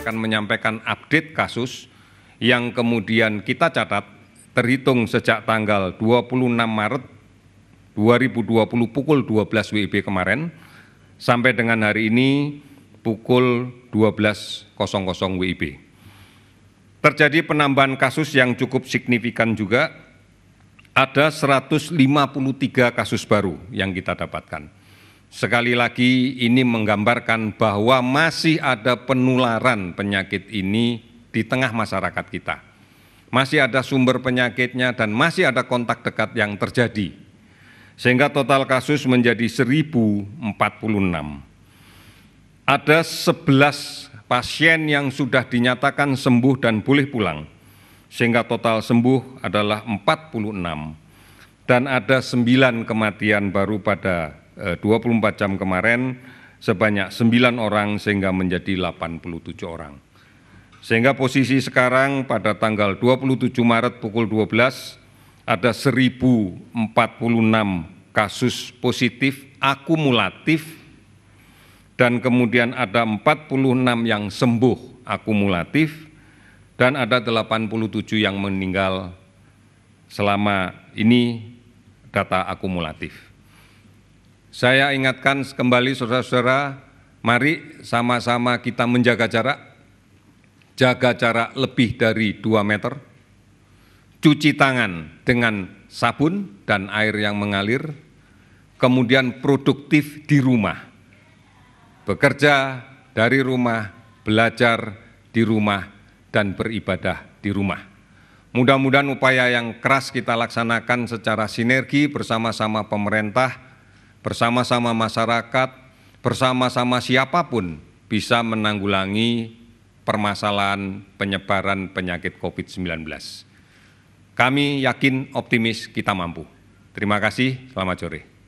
akan menyampaikan update kasus yang kemudian kita catat terhitung sejak tanggal 26 Maret 2020 pukul 12 WIB kemarin sampai dengan hari ini pukul 12.00 WIB. Terjadi penambahan kasus yang cukup signifikan juga, ada 153 kasus baru yang kita dapatkan. Sekali lagi ini menggambarkan bahwa masih ada penularan penyakit ini di tengah masyarakat kita. Masih ada sumber penyakitnya dan masih ada kontak dekat yang terjadi. Sehingga total kasus menjadi 1046. Ada 11 pasien yang sudah dinyatakan sembuh dan boleh pulang. Sehingga total sembuh adalah 46 dan ada 9 kematian baru pada 24 eh, jam kemarin sebanyak 9 orang sehingga menjadi 87 orang. Sehingga posisi sekarang pada tanggal 27 Maret pukul 12 ada 1046 kasus positif akumulatif dan kemudian ada 46 yang sembuh akumulatif dan ada 87 yang meninggal selama ini data akumulatif. Saya ingatkan kembali saudara-saudara, mari sama-sama kita menjaga jarak, jaga jarak lebih dari 2 meter, cuci tangan dengan sabun dan air yang mengalir, kemudian produktif di rumah, bekerja dari rumah, belajar di rumah, dan beribadah di rumah. Mudah-mudahan upaya yang keras kita laksanakan secara sinergi bersama-sama pemerintah, bersama-sama masyarakat, bersama-sama siapapun bisa menanggulangi permasalahan penyebaran penyakit COVID-19. Kami yakin optimis kita mampu. Terima kasih, selamat sore.